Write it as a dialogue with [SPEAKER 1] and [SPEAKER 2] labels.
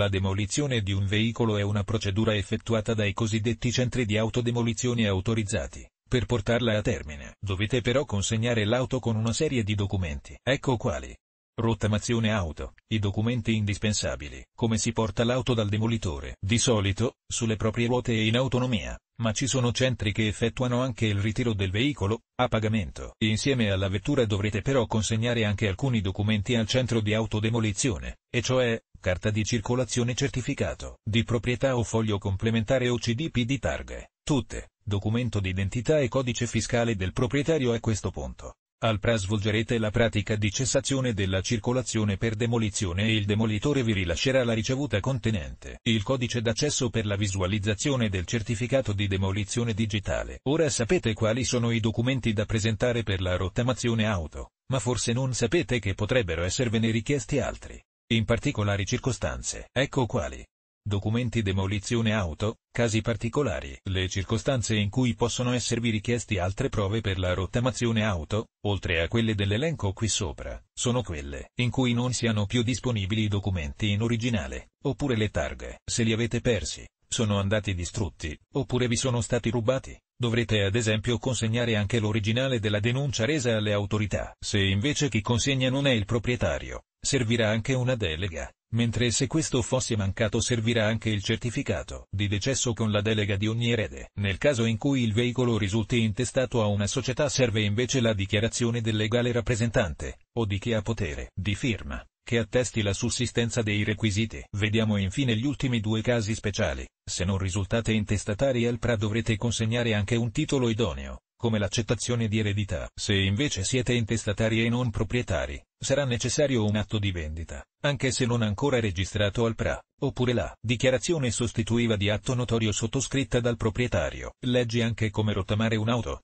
[SPEAKER 1] la demolizione di un veicolo è una procedura effettuata dai cosiddetti centri di autodemolizione autorizzati. Per portarla a termine, dovete però consegnare l'auto con una serie di documenti. Ecco quali rottamazione auto, i documenti indispensabili, come si porta l'auto dal demolitore, di solito, sulle proprie ruote e in autonomia, ma ci sono centri che effettuano anche il ritiro del veicolo, a pagamento. Insieme alla vettura dovrete però consegnare anche alcuni documenti al centro di autodemolizione, e cioè, carta di circolazione certificato, di proprietà o foglio complementare o CDP di targhe, tutte, documento d'identità e codice fiscale del proprietario a questo punto. Alpra svolgerete la pratica di cessazione della circolazione per demolizione e il demolitore vi rilascerà la ricevuta contenente il codice d'accesso per la visualizzazione del certificato di demolizione digitale. Ora sapete quali sono i documenti da presentare per la rottamazione auto, ma forse non sapete che potrebbero esservene richiesti altri. In particolari circostanze, ecco quali documenti demolizione auto, casi particolari, le circostanze in cui possono esservi richiesti altre prove per la rottamazione auto, oltre a quelle dell'elenco qui sopra, sono quelle in cui non siano più disponibili i documenti in originale, oppure le targhe, se li avete persi, sono andati distrutti, oppure vi sono stati rubati. Dovrete ad esempio consegnare anche l'originale della denuncia resa alle autorità. Se invece chi consegna non è il proprietario, servirà anche una delega, mentre se questo fosse mancato servirà anche il certificato di decesso con la delega di ogni erede. Nel caso in cui il veicolo risulti intestato a una società serve invece la dichiarazione del legale rappresentante, o di chi ha potere di firma, che attesti la sussistenza dei requisiti. Vediamo infine gli ultimi due casi speciali, se non risultate intestatari al PRA dovrete consegnare anche un titolo idoneo, come l'accettazione di eredità. Se invece siete intestatari e non proprietari, sarà necessario un atto di vendita, anche se non ancora registrato al PRA, oppure la dichiarazione sostitutiva di atto notorio sottoscritta dal proprietario. Leggi anche come rottamare un'auto.